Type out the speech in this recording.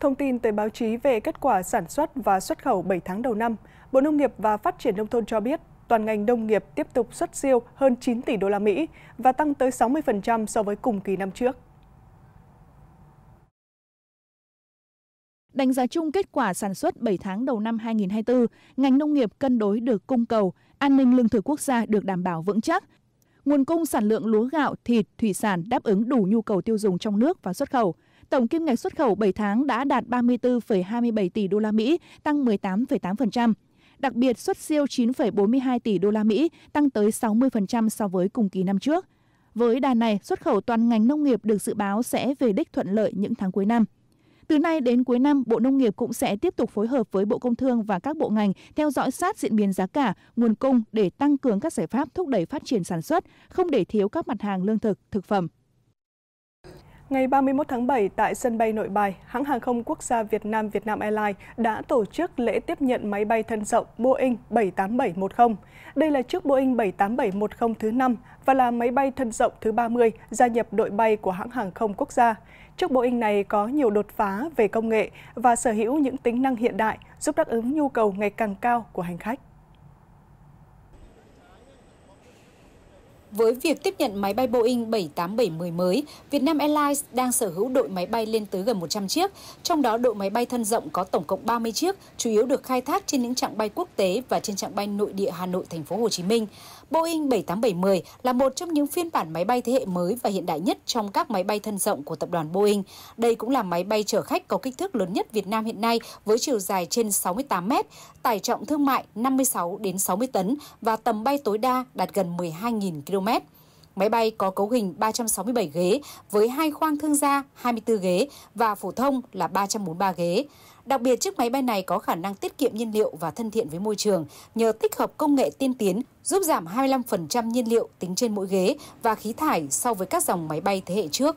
Thông tin tới báo chí về kết quả sản xuất và xuất khẩu 7 tháng đầu năm, Bộ Nông nghiệp và Phát triển Nông thôn cho biết toàn ngành nông nghiệp tiếp tục xuất siêu hơn 9 tỷ đô la Mỹ và tăng tới 60% so với cùng kỳ năm trước. Đánh giá chung kết quả sản xuất 7 tháng đầu năm 2024, ngành nông nghiệp cân đối được cung cầu, an ninh lương thực quốc gia được đảm bảo vững chắc. Nguồn cung sản lượng lúa gạo, thịt, thủy sản đáp ứng đủ nhu cầu tiêu dùng trong nước và xuất khẩu – Tổng kim ngạch xuất khẩu 7 tháng đã đạt 34,27 tỷ đô la Mỹ, tăng 18,8%. Đặc biệt xuất siêu 9,42 tỷ đô la Mỹ, tăng tới 60% so với cùng kỳ năm trước. Với đà này, xuất khẩu toàn ngành nông nghiệp được dự báo sẽ về đích thuận lợi những tháng cuối năm. Từ nay đến cuối năm, Bộ Nông nghiệp cũng sẽ tiếp tục phối hợp với Bộ Công Thương và các bộ ngành theo dõi sát diễn biến giá cả, nguồn cung để tăng cường các giải pháp thúc đẩy phát triển sản xuất, không để thiếu các mặt hàng lương thực, thực phẩm. Ngày 31 tháng 7 tại sân bay Nội Bài, hãng hàng không quốc gia Việt Nam Vietnam Airlines đã tổ chức lễ tiếp nhận máy bay thân rộng Boeing 78710. Đây là chiếc Boeing 78710 thứ 5 và là máy bay thân rộng thứ 30 gia nhập đội bay của hãng hàng không quốc gia. Chiếc Boeing này có nhiều đột phá về công nghệ và sở hữu những tính năng hiện đại giúp đáp ứng nhu cầu ngày càng cao của hành khách. Với việc tiếp nhận máy bay Boeing 787-10 mới, Vietnam Airlines đang sở hữu đội máy bay lên tới gần 100 chiếc, trong đó đội máy bay thân rộng có tổng cộng 30 chiếc, chủ yếu được khai thác trên những chặng bay quốc tế và trên chặng bay nội địa Hà Nội Thành phố Hồ Chí Minh. Boeing 787-10 là một trong những phiên bản máy bay thế hệ mới và hiện đại nhất trong các máy bay thân rộng của tập đoàn Boeing. Đây cũng là máy bay chở khách có kích thước lớn nhất Việt Nam hiện nay với chiều dài trên 68 m, tải trọng thương mại 56 đến 60 tấn và tầm bay tối đa đạt gần 12.000 km km. Máy bay có cấu hình 367 ghế với hai khoang thương gia 24 ghế và phổ thông là 343 ghế. Đặc biệt, chiếc máy bay này có khả năng tiết kiệm nhiên liệu và thân thiện với môi trường nhờ tích hợp công nghệ tiên tiến giúp giảm 25% nhiên liệu tính trên mỗi ghế và khí thải so với các dòng máy bay thế hệ trước.